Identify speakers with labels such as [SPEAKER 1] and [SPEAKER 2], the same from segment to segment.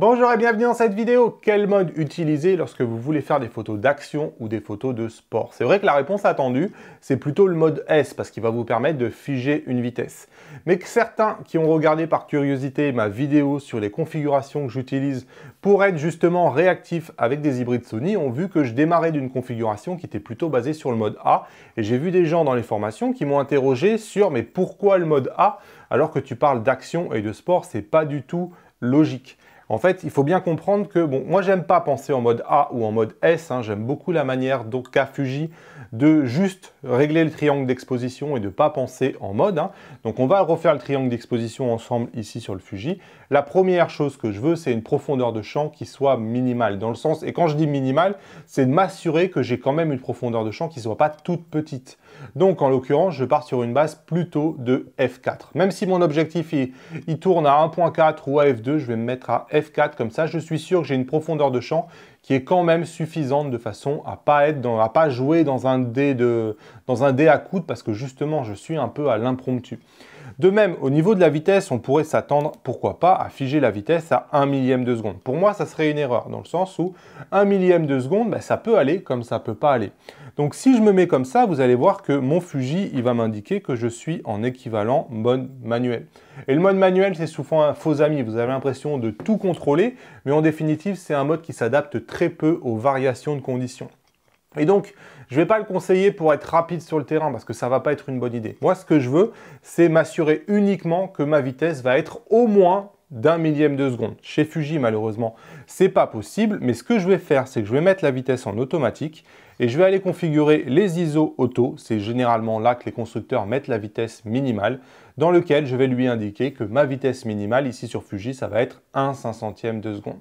[SPEAKER 1] Bonjour et bienvenue dans cette vidéo. Quel mode utiliser lorsque vous voulez faire des photos d'action ou des photos de sport C'est vrai que la réponse attendue, c'est plutôt le mode S parce qu'il va vous permettre de figer une vitesse. Mais que certains qui ont regardé par curiosité ma vidéo sur les configurations que j'utilise pour être justement réactif avec des hybrides Sony ont vu que je démarrais d'une configuration qui était plutôt basée sur le mode A et j'ai vu des gens dans les formations qui m'ont interrogé sur mais pourquoi le mode A alors que tu parles d'action et de sport, c'est pas du tout logique. En fait, il faut bien comprendre que, bon, moi, j'aime pas penser en mode A ou en mode S. Hein. j'aime beaucoup la manière Fuji de juste régler le triangle d'exposition et de pas penser en mode. Hein. Donc, on va refaire le triangle d'exposition ensemble ici sur le Fuji. La première chose que je veux, c'est une profondeur de champ qui soit minimale. Dans le sens, et quand je dis minimale, c'est de m'assurer que j'ai quand même une profondeur de champ qui ne soit pas toute petite. Donc, en l'occurrence, je pars sur une base plutôt de F4. Même si mon objectif, il, il tourne à 1.4 ou à F2, je vais me mettre à F4 4 comme ça je suis sûr que j'ai une profondeur de champ qui est quand même suffisante de façon à pas être dans, à pas jouer dans un dé de dans un dé à coude parce que justement je suis un peu à l'impromptu. De même, au niveau de la vitesse, on pourrait s'attendre, pourquoi pas, à figer la vitesse à un millième de seconde. Pour moi, ça serait une erreur, dans le sens où un millième de seconde, ben, ça peut aller comme ça peut pas aller. Donc si je me mets comme ça, vous allez voir que mon Fuji, il va m'indiquer que je suis en équivalent mode manuel. Et le mode manuel, c'est souvent un faux ami. Vous avez l'impression de tout contrôler, mais en définitive, c'est un mode qui s'adapte très peu aux variations de conditions. Et donc, je ne vais pas le conseiller pour être rapide sur le terrain parce que ça ne va pas être une bonne idée. Moi, ce que je veux, c'est m'assurer uniquement que ma vitesse va être au moins d'un millième de seconde. Chez Fuji, malheureusement, c'est pas possible, mais ce que je vais faire, c'est que je vais mettre la vitesse en automatique et je vais aller configurer les ISO auto, c'est généralement là que les constructeurs mettent la vitesse minimale, dans lequel je vais lui indiquer que ma vitesse minimale ici sur Fuji, ça va être 1 cinq centième de seconde.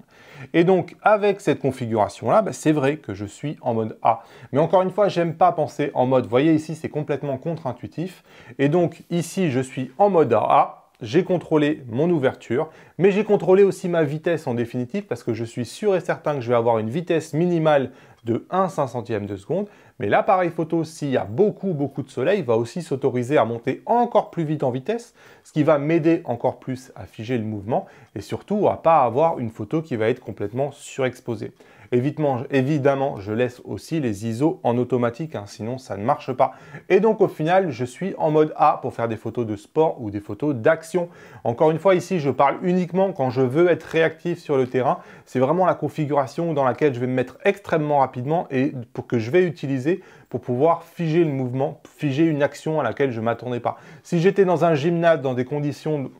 [SPEAKER 1] Et donc, avec cette configuration-là, bah, c'est vrai que je suis en mode A. Mais encore une fois, j'aime pas penser en mode, voyez ici, c'est complètement contre-intuitif. Et donc, ici, je suis en mode A, j'ai contrôlé mon ouverture, mais j'ai contrôlé aussi ma vitesse en définitive parce que je suis sûr et certain que je vais avoir une vitesse minimale de 1 500 de seconde. Mais l'appareil photo, s'il y a beaucoup, beaucoup de soleil, va aussi s'autoriser à monter encore plus vite en vitesse, ce qui va m'aider encore plus à figer le mouvement et surtout à pas avoir une photo qui va être complètement surexposée. Évidemment, je laisse aussi les ISO en automatique, hein, sinon ça ne marche pas. Et donc au final, je suis en mode A pour faire des photos de sport ou des photos d'action. Encore une fois, ici, je parle uniquement quand je veux être réactif sur le terrain. C'est vraiment la configuration dans laquelle je vais me mettre extrêmement rapidement et pour que je vais utiliser pour pouvoir figer le mouvement, figer une action à laquelle je ne m'attendais pas. Si j'étais dans un gymnase, dans des conditions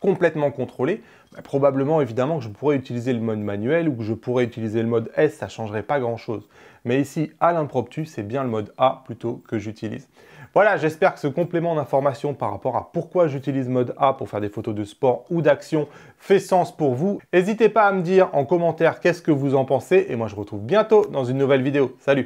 [SPEAKER 1] complètement contrôlées, bah, probablement évidemment que je pourrais utiliser le mode manuel ou que je pourrais utiliser le mode S, ça ne changerait pas grand chose. Mais ici, à l'impromptu, c'est bien le mode A plutôt que j'utilise. Voilà, j'espère que ce complément d'information par rapport à pourquoi j'utilise mode A pour faire des photos de sport ou d'action fait sens pour vous. N'hésitez pas à me dire en commentaire qu'est-ce que vous en pensez et moi je retrouve bientôt dans une nouvelle vidéo. Salut